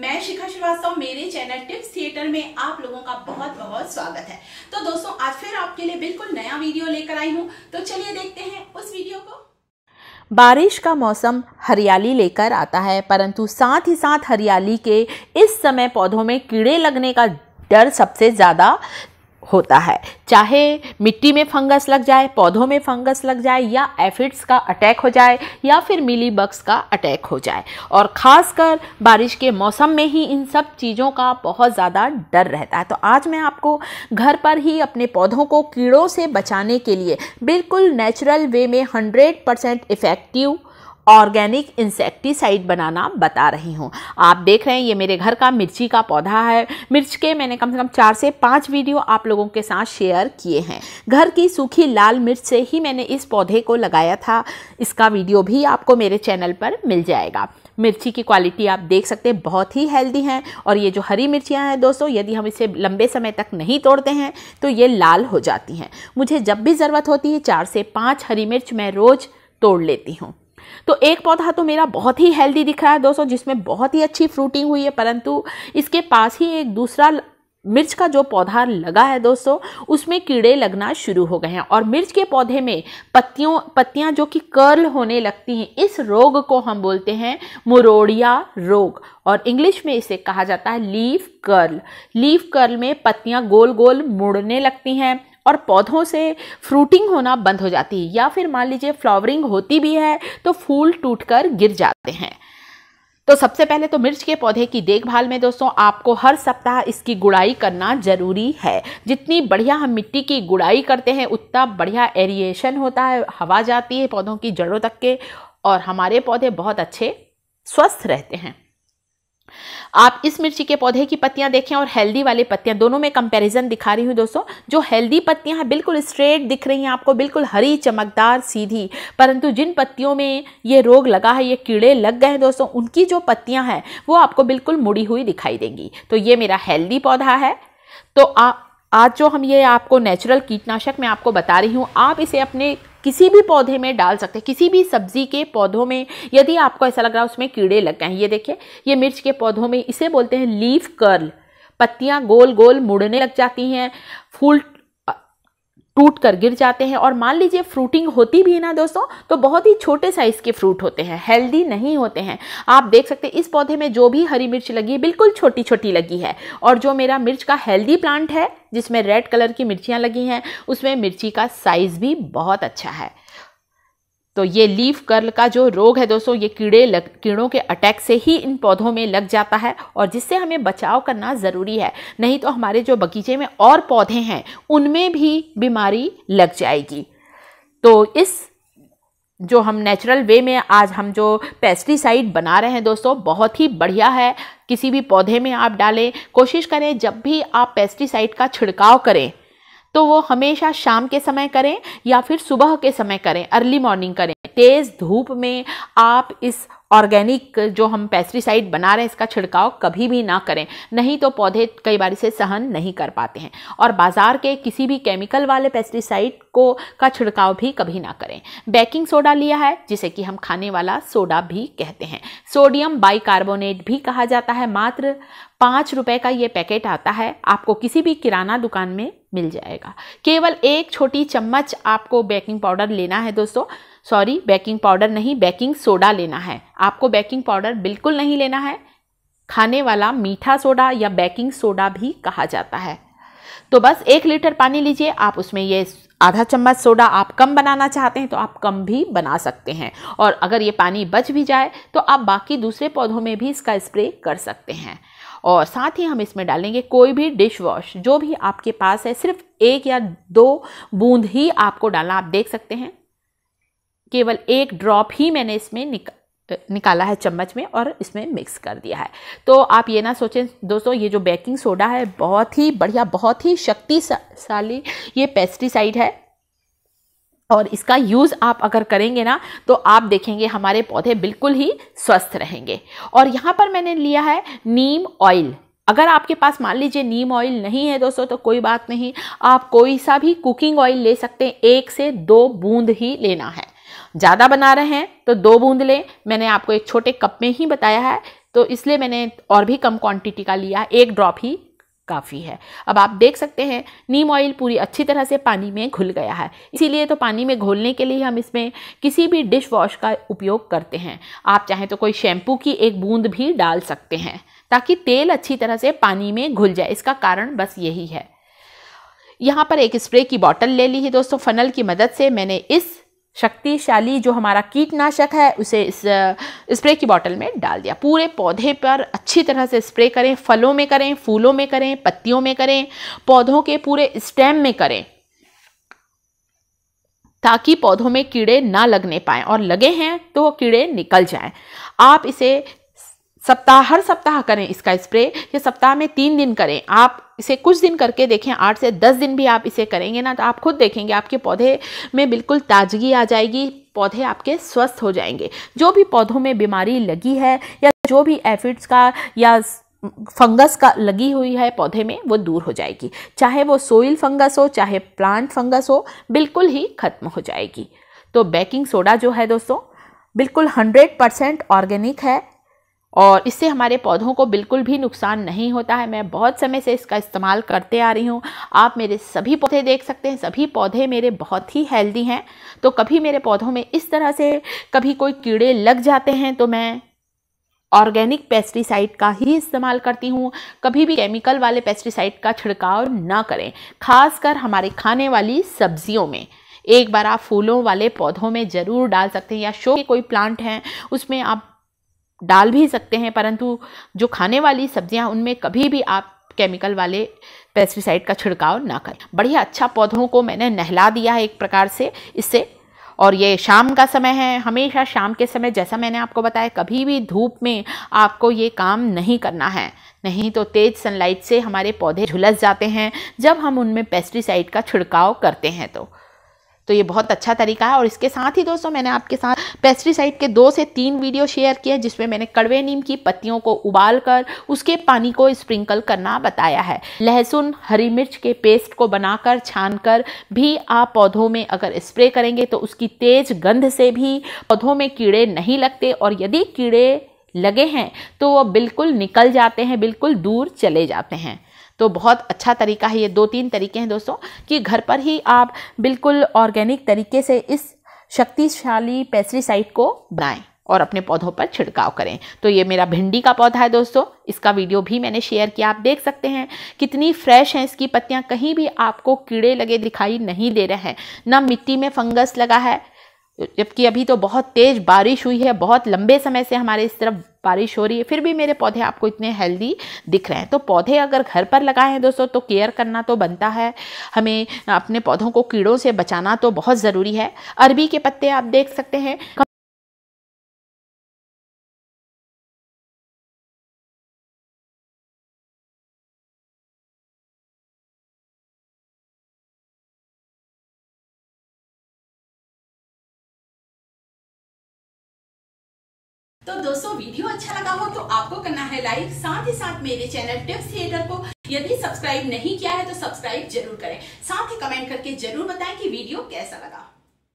मैं शिखा श्रीवास्तव मेरे channel tips theatre में आप लोगों का बहुत बहुत स्वागत है तो दोस्तों आज फिर आपके लिए बिल्कुल नया वीडियो लेकर आई हूँ तो चलिए देखते हैं उस वीडियो को बारिश का मौसम हरियाली लेकर आता है परंतु साथ ही साथ हरियाली के इस समय पौधों में कीड़े लगने का डर सबसे ज़्यादा होता है चाहे मिट्टी में फंगस लग जाए पौधों में फंगस लग जाए या एफिड्स का अटैक हो जाए या फिर मिली बग्स का अटैक हो जाए और ख़ासकर बारिश के मौसम में ही इन सब चीज़ों का बहुत ज़्यादा डर रहता है तो आज मैं आपको घर पर ही अपने पौधों को कीड़ों से बचाने के लिए बिल्कुल नेचुरल वे में hundred percent effective organic insecticide बनाना बता रही हूँ आप देख रहे हैं ये मेरे घर का मिर्ची का पौधा है मिर्च के मैंने कम से कम चार से पाँच वीडियो आप लोगों के साथ शेयर किए हैं घर की सूखी लाल मिर्च से ही मैंने इस पौधे को लगाया था इसका वीडियो भी आपको मेरे चैनल पर मिल जाएगा मिर्ची की क्वालिटी आप देख सकते हैं बहुत ही हेल्दी हैं और ये जो हरी मिर्चियाँ हैं दोस्तों यदि हम इसे लंबे समय तक नहीं तोड़ते हैं तो ये लाल हो जाती हैं मुझे जब भी ज़रूरत होती है चार से पाँच हरी मिर्च मैं रोज़ तोड़ लेती हूँ तो एक पौधा तो मेरा बहुत ही हेल्दी दिख रहा है दोस्तों जिसमें बहुत ही अच्छी फ्रूटिंग हुई है परंतु इसके पास ही एक दूसरा मिर्च का जो पौधा लगा है दोस्तों उसमें कीड़े लगना शुरू हो गए हैं और मिर्च के पौधे में पत्तियों पत्तियां जो कि कर्ल होने लगती हैं इस रोग को हम बोलते हैं मुरोड़िया रोग और इंग्लिश में इसे कहा जाता है लीफ कर्ल लीफ कर्ल में पत्तियां गोल गोल मुड़ने लगती हैं और पौधों से फ्रूटिंग होना बंद हो जाती है या फिर मान लीजिए फ्लावरिंग होती भी है तो फूल टूटकर गिर जाते हैं तो सबसे पहले तो मिर्च के पौधे की देखभाल में दोस्तों आपको हर सप्ताह इसकी गुड़ाई करना जरूरी है जितनी बढ़िया हम मिट्टी की गुड़ाई करते हैं उतना बढ़िया एरिएशन होता है हवा जाती है पौधों की जड़ों तक के और हमारे पौधे बहुत अच्छे स्वस्थ रहते हैं आप इस मिर्ची के पौधे की पत्तियां देखें और हेल्दी वाली पत्तियां दोनों में कंपैरिजन दिखा रही हूँ दोस्तों जो हेल्दी पत्तियां हैं बिल्कुल स्ट्रेट दिख रही हैं आपको बिल्कुल हरी चमकदार सीधी परंतु जिन पत्तियों में ये रोग लगा है ये कीड़े लग गए हैं दोस्तों उनकी जो पत्तियां हैं वो आपको बिल्कुल मुड़ी हुई दिखाई देंगी तो ये मेरा हेल्दी पौधा है तो आ, आज जो हम ये आपको नेचुरल कीटनाशक मैं आपको बता रही हूँ आप इसे अपने किसी भी पौधे में डाल सकते हैं किसी भी सब्जी के पौधों में यदि आपको ऐसा लग रहा है उसमें कीड़े लग गए हैं ये देखिए ये मिर्च के पौधों में इसे बोलते हैं लीफ कर्ल पत्तियां गोल गोल मुड़ने लग जाती हैं फूल टूट कर गिर जाते हैं और मान लीजिए फ्रूटिंग होती भी है ना दोस्तों तो बहुत ही छोटे साइज़ के फ्रूट होते हैं हेल्दी नहीं होते हैं आप देख सकते हैं इस पौधे में जो भी हरी मिर्च लगी है बिल्कुल छोटी छोटी लगी है और जो मेरा मिर्च का हेल्दी प्लांट है जिसमें रेड कलर की मिर्चियाँ लगी हैं उसमें मिर्ची का साइज़ भी बहुत अच्छा है तो ये लीफ कर्ल का जो रोग है दोस्तों ये कीड़े लग कीड़ों के अटैक से ही इन पौधों में लग जाता है और जिससे हमें बचाव करना ज़रूरी है नहीं तो हमारे जो बगीचे में और पौधे हैं उनमें भी बीमारी लग जाएगी तो इस जो हम नेचुरल वे में आज हम जो पेस्टिसाइड बना रहे हैं दोस्तों बहुत ही बढ़िया है किसी भी पौधे में आप डालें कोशिश करें जब भी आप पेस्टिसाइड का छिड़काव करें तो वो हमेशा शाम के समय करें या फिर सुबह के समय करें अर्ली मॉर्निंग करें तेज़ धूप में आप इस ऑर्गेनिक जो हम पेस्टिसाइड बना रहे हैं इसका छिड़काव कभी भी ना करें नहीं तो पौधे कई बार इसे सहन नहीं कर पाते हैं और बाज़ार के किसी भी केमिकल वाले पेस्टिसाइड को का छिड़काव भी कभी ना करें बेकिंग सोडा लिया है जिसे कि हम खाने वाला सोडा भी कहते हैं सोडियम बाइकार्बोनेट भी कहा जाता है मात्र पाँच रुपये का ये पैकेट आता है आपको किसी भी किराना दुकान में मिल जाएगा केवल एक छोटी चम्मच आपको बेकिंग पाउडर लेना है दोस्तों सॉरी बेकिंग पाउडर नहीं बेकिंग सोडा लेना है आपको बेकिंग पाउडर बिल्कुल नहीं लेना है खाने वाला मीठा सोडा या बेकिंग सोडा भी कहा जाता है तो बस एक लीटर पानी लीजिए आप उसमें ये आधा चम्मच सोडा आप कम बनाना चाहते हैं तो आप कम भी बना सकते हैं और अगर ये पानी बच भी जाए तो आप बाकी दूसरे पौधों में भी इसका स्प्रे कर सकते हैं और साथ ही हम इसमें डालेंगे कोई भी डिश वॉश जो भी आपके पास है सिर्फ एक या दो बूंद ही आपको डालना आप देख सकते हैं केवल एक ड्रॉप ही मैंने इसमें निक निकाला है चम्मच में और इसमें मिक्स कर दिया है तो आप ये ना सोचें दोस्तों ये जो बेकिंग सोडा है बहुत ही बढ़िया बहुत ही शक्तिशाली ये पेस्टिसाइड है और इसका यूज़ आप अगर करेंगे ना तो आप देखेंगे हमारे पौधे बिल्कुल ही स्वस्थ रहेंगे और यहाँ पर मैंने लिया है नीम ऑयल अगर आपके पास मान लीजिए नीम ऑयल नहीं है दोस्तों तो कोई बात नहीं आप कोई सा भी कुकिंग ऑयल ले सकते हैं एक से दो बूंद ही लेना है ज़्यादा बना रहे हैं तो दो बूंद लें मैंने आपको एक छोटे कप में ही बताया है तो इसलिए मैंने और भी कम क्वांटिटी का लिया एक ड्रॉप ही काफ़ी है अब आप देख सकते हैं नीम ऑयल पूरी अच्छी तरह से पानी में घुल गया है इसीलिए तो पानी में घोलने के लिए हम इसमें किसी भी डिश वॉश का उपयोग करते हैं आप चाहें तो कोई शैम्पू की एक बूंद भी डाल सकते हैं ताकि तेल अच्छी तरह से पानी में घुल जाए इसका कारण बस यही है यहाँ पर एक स्प्रे की बॉटल ले ली है दोस्तों फनल की मदद से मैंने इस शक्तिशाली जो हमारा कीटनाशक है उसे इस स्प्रे की बोतल में डाल दिया पूरे पौधे पर अच्छी तरह से स्प्रे करें फलों में करें फूलों में करें पत्तियों में करें पौधों के पूरे स्टेम में करें ताकि पौधों में कीड़े ना लगने पाएँ और लगे हैं तो कीड़े निकल जाएं आप इसे सप्ताह हर सप्ताह करें इसका स्प्रे या सप्ताह में तीन दिन करें आप इसे कुछ दिन करके देखें आठ से दस दिन भी आप इसे करेंगे ना तो आप खुद देखेंगे आपके पौधे में बिल्कुल ताजगी आ जाएगी पौधे आपके स्वस्थ हो जाएंगे जो भी पौधों में बीमारी लगी है या जो भी एफिड्स का या फंगस का लगी हुई है पौधे में वो दूर हो जाएगी चाहे वो सोइल फंगस हो चाहे प्लांट फंगस हो बिल्कुल ही खत्म हो जाएगी तो बेकिंग सोडा जो है दोस्तों बिल्कुल 100 परसेंट ऑर्गेनिक है और इससे हमारे पौधों को बिल्कुल भी नुकसान नहीं होता है मैं बहुत समय से इसका इस्तेमाल करते आ रही हूँ आप मेरे सभी पौधे देख सकते हैं सभी पौधे मेरे बहुत ही हेल्दी हैं तो कभी मेरे पौधों में इस तरह से कभी कोई कीड़े लग जाते हैं तो मैं ऑर्गेनिक पेस्टिसाइड का ही इस्तेमाल करती हूँ कभी भी केमिकल वाले पेस्टिसाइड का छिड़काव ना करें खासकर हमारे खाने वाली सब्जियों में एक बार आप फूलों वाले पौधों में ज़रूर डाल सकते हैं या शो के कोई प्लांट हैं उसमें आप डाल भी सकते हैं परंतु जो खाने वाली सब्जियां उनमें कभी भी आप केमिकल वाले पेस्टिसाइड का छिड़काव ना करें बढ़िया अच्छा पौधों को मैंने नहला दिया है एक प्रकार से इससे और ये शाम का समय है हमेशा शाम के समय जैसा मैंने आपको बताया कभी भी धूप में आपको ये काम नहीं करना है नहीं तो तेज सनलाइट से हमारे पौधे झुलस जाते हैं जब हम उनमें पेस्टिसाइड का छिड़काव करते हैं तो तो ये बहुत अच्छा तरीका है और इसके साथ ही दोस्तों मैंने आपके साथ पेस्टिसाइड के दो से तीन वीडियो शेयर किए जिसमें मैंने कड़वे नीम की पत्तियों को उबाल कर उसके पानी को स्प्रिंकल करना बताया है लहसुन हरी मिर्च के पेस्ट को बनाकर छान कर भी आप पौधों में अगर स्प्रे करेंगे तो उसकी तेज गंध से भी पौधों में कीड़े नहीं लगते और यदि कीड़े लगे हैं तो वह बिल्कुल निकल जाते हैं बिल्कुल दूर चले जाते हैं तो बहुत अच्छा तरीका है ये दो तीन तरीके हैं दोस्तों कि घर पर ही आप बिल्कुल ऑर्गेनिक तरीके से इस शक्तिशाली पेस्टिसाइड को बनाएं और अपने पौधों पर छिड़काव करें तो ये मेरा भिंडी का पौधा है दोस्तों इसका वीडियो भी मैंने शेयर किया आप देख सकते हैं कितनी फ्रेश हैं इसकी पत्तियाँ कहीं भी आपको कीड़े लगे दिखाई नहीं दे रहे हैं ना मिट्टी में फंगस लगा है जबकि अभी तो बहुत तेज़ बारिश हुई है बहुत लंबे समय से हमारे इस तरफ बारिश हो रही है फिर भी मेरे पौधे आपको इतने हेल्दी दिख रहे हैं तो पौधे अगर घर पर लगाए हैं दोस्तों तो केयर करना तो बनता है हमें अपने पौधों को कीड़ों से बचाना तो बहुत ज़रूरी है अरबी के पत्ते आप देख सकते हैं तो दोस्तों वीडियो अच्छा लगा हो तो आपको करना है लाइक साथ ही साथ मेरे चैनल टिप्स थिएटर को यदि सब्सक्राइब नहीं किया है तो सब्सक्राइब जरूर करें साथ ही कमेंट करके जरूर बताएं कि वीडियो कैसा लगा